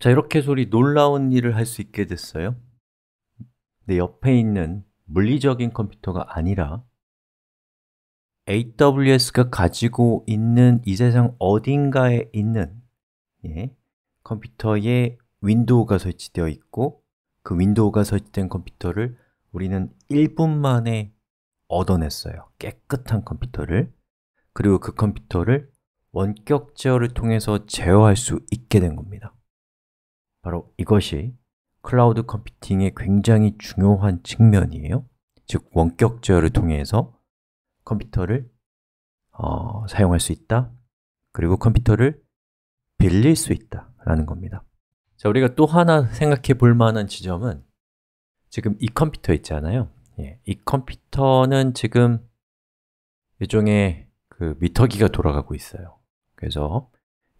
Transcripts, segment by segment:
자, 이렇게 소리 놀라운 일을 할 수 있게 됐어요 내 옆에 있는 물리적인 컴퓨터가 아니라 AWS가 가지고 있는 이 세상 어딘가에 있는 예, 컴퓨터에 윈도우가 설치되어 있고 그 윈도우가 설치된 컴퓨터를 우리는 1분 만에 얻어냈어요 깨끗한 컴퓨터를 그리고 그 컴퓨터를 원격 제어를 통해서 제어할 수 있게 된 겁니다 바로 이것이 클라우드 컴퓨팅의 굉장히 중요한 측면이에요 즉, 원격 제어를 통해서 컴퓨터를 어, 사용할 수 있다 그리고 컴퓨터를 빌릴 수 있다라는 겁니다 자, 우리가 또 하나 생각해 볼 만한 지점은 지금 이 컴퓨터 있잖아요 예, 이 컴퓨터는 지금 일종의 그 미터기가 돌아가고 있어요 그래서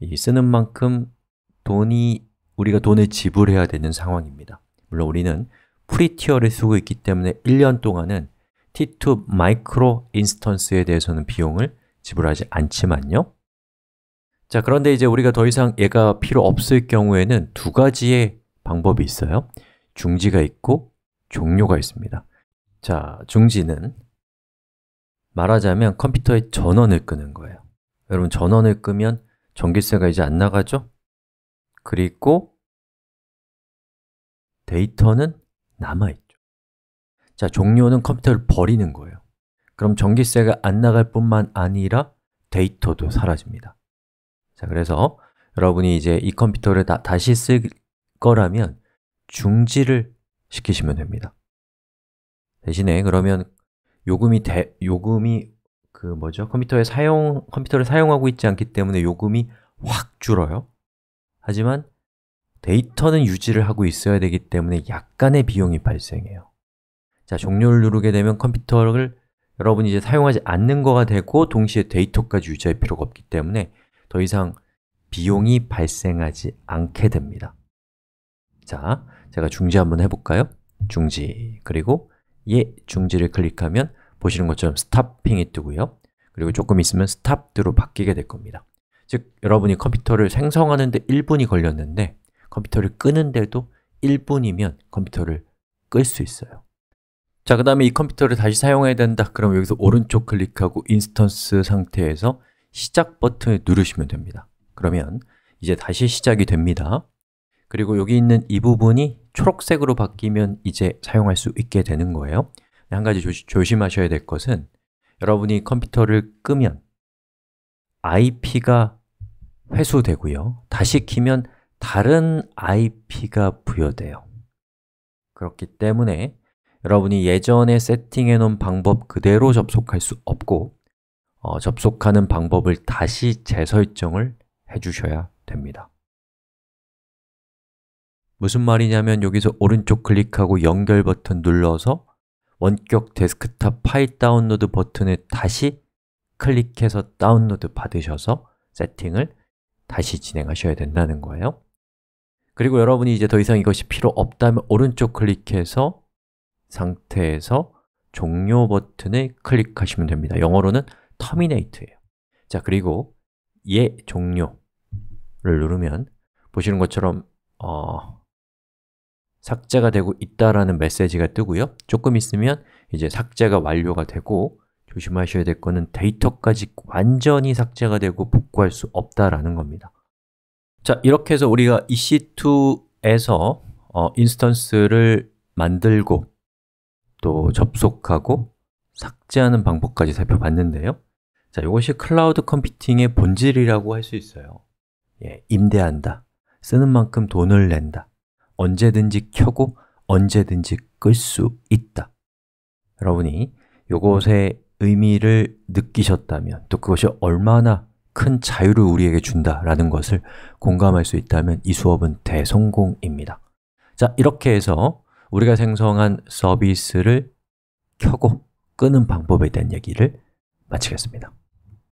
이 쓰는 만큼 돈이 우리가 돈을 지불해야 되는 상황입니다 물론 우리는 프리티어를 쓰고 있기 때문에 1년 동안은 T2 마이크로 인스턴스에 대해서는 비용을 지불하지 않지만요 자, 그런데 이제 우리가 더 이상 얘가 필요 없을 경우에는 두 가지의 방법이 있어요 중지가 있고 종료가 있습니다 자, 중지는 말하자면 컴퓨터의 전원을 끄는 거예요 여러분, 전원을 끄면 전기세가 이제 안 나가죠? 그리고 데이터는 남아있죠 자, 종료는 컴퓨터를 버리는 거예요 그럼 전기세가 안 나갈 뿐만 아니라 데이터도 사라집니다 자, 그래서 여러분이 이제 이 컴퓨터를 다, 다시 쓸 거라면 중지를 시키시면 됩니다 대신에 그러면 요금이 대, 요금이 그 뭐죠? 컴퓨터에 사용 컴퓨터를 사용하고 있지 않기 때문에 요금이 확 줄어요. 하지만 데이터는 유지를 하고 있어야 되기 때문에 약간의 비용이 발생해요 자, 종료를 누르게 되면 컴퓨터를 여러분이 이제 사용하지 않는 거가 되고 동시에 데이터까지 유지할 필요가 없기 때문에 더 이상 비용이 발생하지 않게 됩니다 자, 제가 중지 한번 해볼까요? 중지, 그리고 예, 중지를 클릭하면 보시는 것처럼 스탑핑이 뜨고요 그리고 조금 있으면 스탑드로 바뀌게 될 겁니다 즉, 여러분이 컴퓨터를 생성하는데 1분이 걸렸는데 컴퓨터를 끄는데도 1분이면 컴퓨터를 끌 수 있어요 자, 그 다음에 이 컴퓨터를 다시 사용해야 된다 그럼 여기서 오른쪽 클릭하고 인스턴스 상태에서 시작 버튼을 누르시면 됩니다 그러면 이제 다시 시작이 됩니다 그리고 여기 있는 이 부분이 초록색으로 바뀌면 이제 사용할 수 있게 되는 거예요 네, 한 가지 조심, 하셔야될 것은 여러분이 컴퓨터를 끄면 IP가 회수되고요 다시 키면 다른 IP가 부여돼요 그렇기 때문에 여러분이 예전에 세팅해 놓은 방법 그대로 접속할 수 없고 어, 접속하는 방법을 다시 재설정을 해 주셔야 됩니다 무슨 말이냐면 여기서 오른쪽 클릭하고 연결 버튼 눌러서 원격 데스크탑 파일 다운로드 버튼을 다시 클릭해서 다운로드 받으셔서 세팅을 다시 진행하셔야 된다는 거예요 그리고 여러분이 이제 더 이상 이것이 필요 없다면 오른쪽 클릭해서 상태에서 종료 버튼을 클릭하시면 됩니다 영어로는 터미네이 i n 예요 자, 그리고 예 종료를 누르면 보시는 것처럼 어, 삭제가 되고 있다라는 메시지가 뜨고요 조금 있으면 이제 삭제가 완료가 되고 조심하셔야 될 거는 데이터까지 완전히 삭제가 되고 복구할 수 없다라는 겁니다 자, 이렇게 해서 우리가 EC2에서 어, 인스턴스를 만들고 또 접속하고 삭제하는 방법까지 살펴봤는데요 자, 이것이 클라우드 컴퓨팅의 본질이라고 할 수 있어요 예, 임대한다, 쓰는 만큼 돈을 낸다 언제든지 켜고 언제든지 끌 수 있다 여러분이 이것의 의미를 느끼셨다면 또 그것이 얼마나 큰 자유를 우리에게 준다라는 것을 공감할 수 있다면 이 수업은 대성공입니다. 자, 이렇게 해서 우리가 생성한 서비스를 켜고 끄는 방법에 대한 얘기를 마치겠습니다.